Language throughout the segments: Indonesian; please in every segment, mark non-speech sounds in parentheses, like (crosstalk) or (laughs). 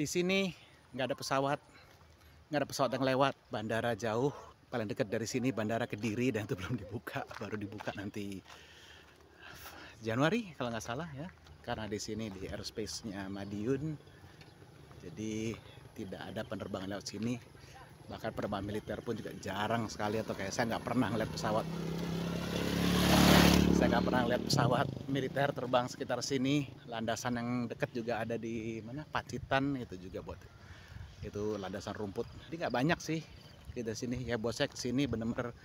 di sini nggak ada pesawat, nggak ada pesawat yang lewat, bandara jauh. Paling dekat dari sini bandara Kediri dan itu belum dibuka, baru dibuka nanti Januari kalau nggak salah ya. Karena di sini di airspace-nya Madiun, jadi tidak ada penerbangan lewat sini. Bahkan penerbangan militer pun juga jarang sekali atau kayak saya nggak pernah ngeliat pesawat saya nggak pernah lihat pesawat militer terbang sekitar sini landasan yang dekat juga ada di mana Pacitan itu juga buat itu landasan rumput jadi nggak banyak sih kita sini ya buat saya kesini benar-benar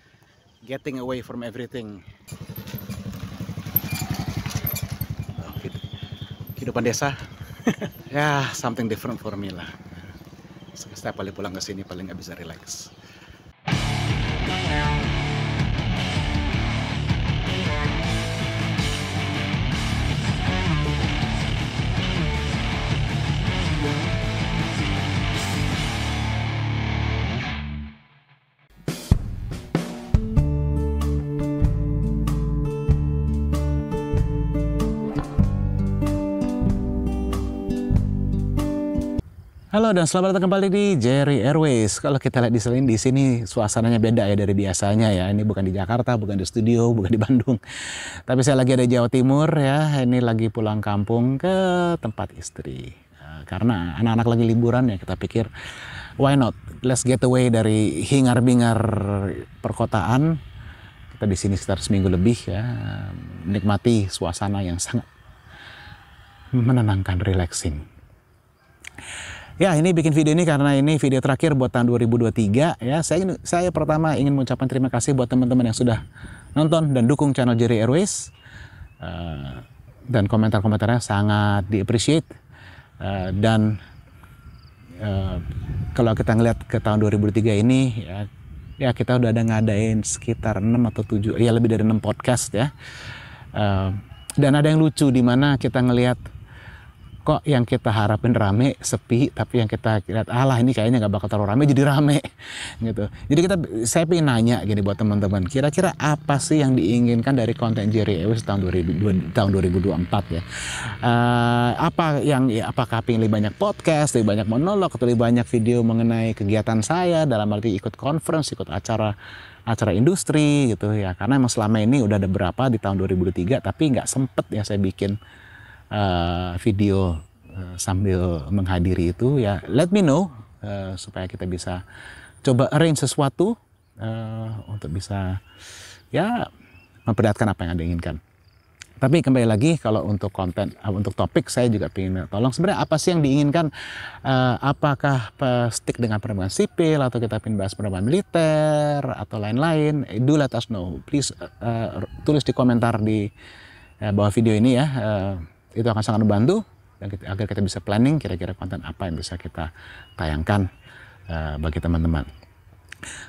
getting away from everything kehidupan desa (laughs) ya yeah, something different for me lah setiap kali pulang ke sini paling nggak bisa relax Halo dan selamat datang kembali di Jerry Airways. Kalau kita lihat di sini, di sini suasananya beda ya dari biasanya ya. Ini bukan di Jakarta, bukan di studio, (laughs) bukan di Bandung. Tapi saya lagi ada di Jawa Timur ya. Ini lagi pulang kampung ke tempat istri. Nah, karena anak-anak lagi liburan ya kita pikir why not let's get away dari hingar-bingar perkotaan. Kita di sini sekitar seminggu lebih ya menikmati suasana yang sangat menenangkan, relaxing. Ya, ini bikin video ini karena ini video terakhir buat tahun 2023 ya. Saya saya pertama ingin mengucapkan terima kasih buat teman-teman yang sudah nonton dan dukung channel Jerry Airways. Eh, dan komentar-komentarnya sangat di-appreciate. Eh, dan eh, kalau kita ngelihat ke tahun 2003 ini ya, ya, kita udah ada ngadain sekitar 6 atau 7 ya lebih dari 6 podcast ya. dan ada yang lucu di mana kita ngelihat kok yang kita harapin rame sepi tapi yang kita lihat Allah ini kayaknya nggak bakal terlalu rame jadi rame (laughs) gitu jadi kita saya pengen nanya gini buat teman-teman kira-kira apa sih yang diinginkan dari konten Jerry Lewis tahun 2000, tahun 2024 ya uh, apa yang ya, apakah pengen lebih banyak podcast lebih banyak monolog atau lebih banyak video mengenai kegiatan saya dalam arti ikut conference ikut acara acara industri gitu ya karena emang selama ini udah ada berapa di tahun 2003 tapi nggak sempet ya saya bikin uh, video uh, sambil menghadiri itu ya let me know uh, supaya kita bisa coba arrange sesuatu uh, untuk bisa ya memperlihatkan apa yang anda inginkan. Tapi kembali lagi kalau untuk konten, untuk topik saya juga ingin tolong sebenarnya apa sih yang diinginkan? Uh, apakah stick dengan perubahan sipil atau kita ingin bahas perubahan militer atau lain-lain? Do let us know, please uh, tulis di komentar di uh, bawah video ini ya. Uh, itu akan sangat membantu dan kita, agar kita bisa planning kira-kira konten apa yang bisa kita tayangkan uh, bagi teman-teman.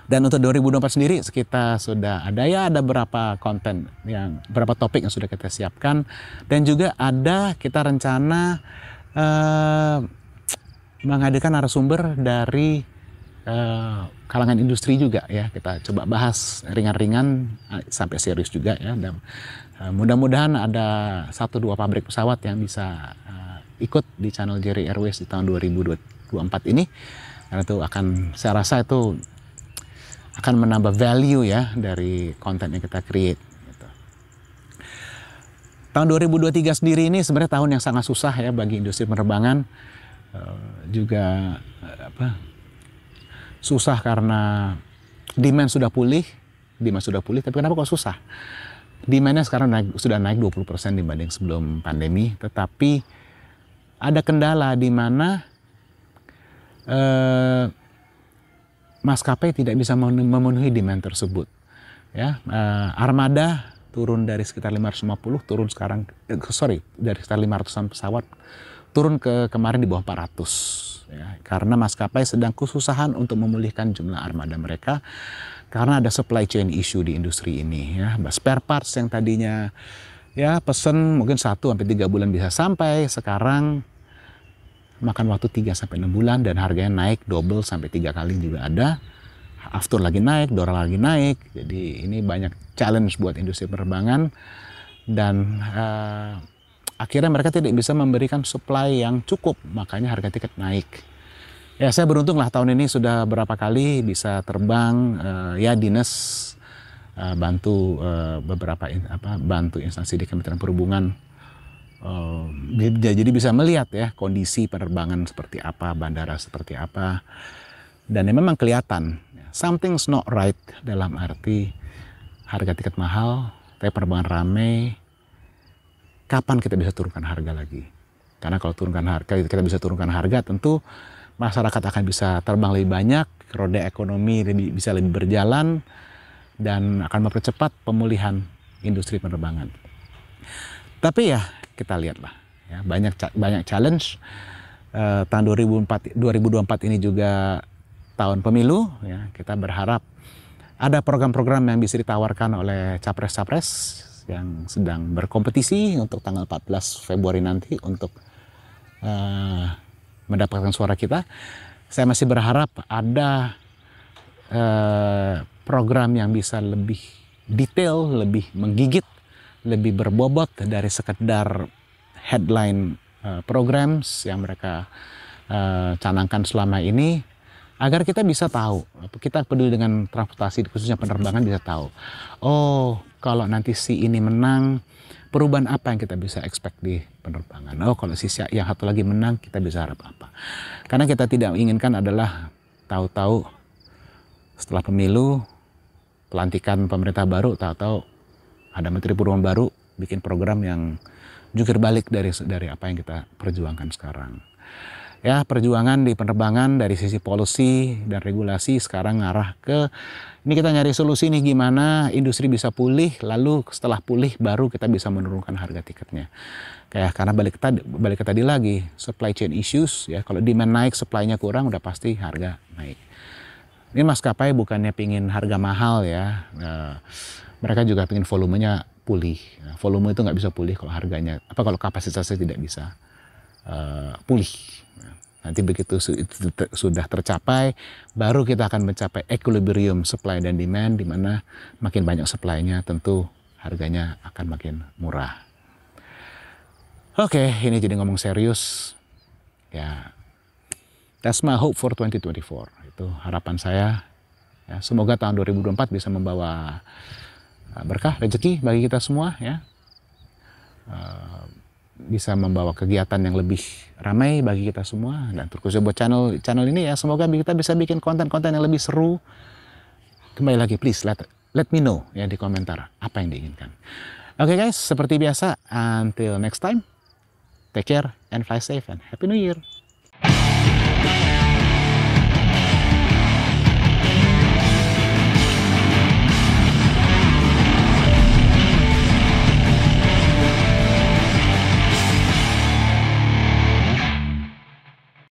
Dan untuk 2024 sendiri kita sudah ada ya ada berapa konten yang berapa topik yang sudah kita siapkan dan juga ada kita rencana uh, menghadirkan narasumber dari Uh, kalangan industri juga ya kita coba bahas ringan-ringan sampai serius juga ya dan Ah, mudah-mudahan ada satu dua pabrik pesawat yang bisa uh, ikut di channel Jerry Airways di tahun 2024 ini. Karena itu akan saya rasa itu akan menambah value ya dari konten yang kita create. Gitu. Tahun 2023 sendiri ini sebenarnya tahun yang sangat susah ya bagi industri penerbangan uh, juga eh, apa susah karena demand sudah pulih, demand sudah pulih, tapi kenapa kok susah? demandnya sekarang naik, sudah naik 20% dibanding sebelum pandemi, tetapi ada kendala di mana eh, maskapai tidak bisa memenuhi demand tersebut. Ya, eh, armada turun dari sekitar 550 turun sekarang eh, sorry dari sekitar 500-an pesawat turun ke kemarin di bawah 400 ya, karena maskapai sedang kesusahan untuk memulihkan jumlah armada mereka karena ada supply chain issue di industri ini ya nah, spare parts yang tadinya ya pesen mungkin satu sampai tiga bulan bisa sampai sekarang makan waktu 3 sampai 6 bulan dan harganya naik double sampai tiga kali juga ada after lagi naik, dora lagi naik jadi ini banyak challenge buat industri penerbangan dan uh, akhirnya mereka tidak bisa memberikan supply yang cukup makanya harga tiket naik Ya saya beruntung lah tahun ini sudah berapa kali bisa terbang uh, ya dinas uh, bantu uh, beberapa in, apa bantu instansi di Kementerian Perhubungan uh, jadi bisa melihat ya kondisi penerbangan seperti apa bandara seperti apa dan ya memang kelihatan ya, something's not right dalam arti harga tiket mahal tapi penerbangan ramai kapan kita bisa turunkan harga lagi karena kalau turunkan harga kita bisa turunkan harga tentu masyarakat akan bisa terbang lebih banyak, roda ekonomi lebih, bisa lebih berjalan, dan akan mempercepat pemulihan industri penerbangan. Tapi ya kita lihatlah, ya, banyak banyak challenge. E, tahun 2004, 2024 ini juga tahun pemilu, ya, kita berharap ada program-program yang bisa ditawarkan oleh capres-capres yang sedang berkompetisi untuk tanggal 14 Februari nanti untuk uh, mendapatkan suara kita, saya masih berharap ada eh, program yang bisa lebih detail, lebih menggigit, lebih berbobot dari sekedar headline eh, programs yang mereka eh, canangkan selama ini agar kita bisa tahu, kita peduli dengan transportasi khususnya penerbangan bisa tahu. Oh, kalau nanti si ini menang, perubahan apa yang kita bisa expect di penerbangan. Oh kalau sisi yang satu lagi menang kita bisa harap apa. Karena kita tidak inginkan adalah tahu-tahu setelah pemilu pelantikan pemerintah baru tahu-tahu ada menteri perubahan baru bikin program yang jukir balik dari dari apa yang kita perjuangkan sekarang ya perjuangan di penerbangan dari sisi polusi dan regulasi sekarang ngarah ke ini kita nyari solusi nih gimana industri bisa pulih lalu setelah pulih baru kita bisa menurunkan harga tiketnya kayak karena balik tadi balik ke tadi lagi supply chain issues ya kalau demand naik supply-nya kurang udah pasti harga naik ini maskapai bukannya pingin harga mahal ya nah, mereka juga pingin volumenya pulih nah, volume itu nggak bisa pulih kalau harganya apa kalau kapasitasnya tidak bisa uh, pulih. Nanti begitu itu sudah tercapai, baru kita akan mencapai equilibrium supply dan demand, di mana makin banyak supply-nya tentu harganya akan makin murah. Oke, okay, ini jadi ngomong serius. Ya, that's my hope for 2024. Itu harapan saya. Ya, semoga tahun 2024 bisa membawa eh, berkah, rezeki bagi kita semua. Ya. Eh, bisa membawa kegiatan yang lebih ramai bagi kita semua dan terkhusus buat channel channel ini ya semoga kita bisa bikin konten-konten yang lebih seru kembali lagi please let let me know ya di komentar apa yang diinginkan oke okay guys seperti biasa until next time take care and fly safe and happy new year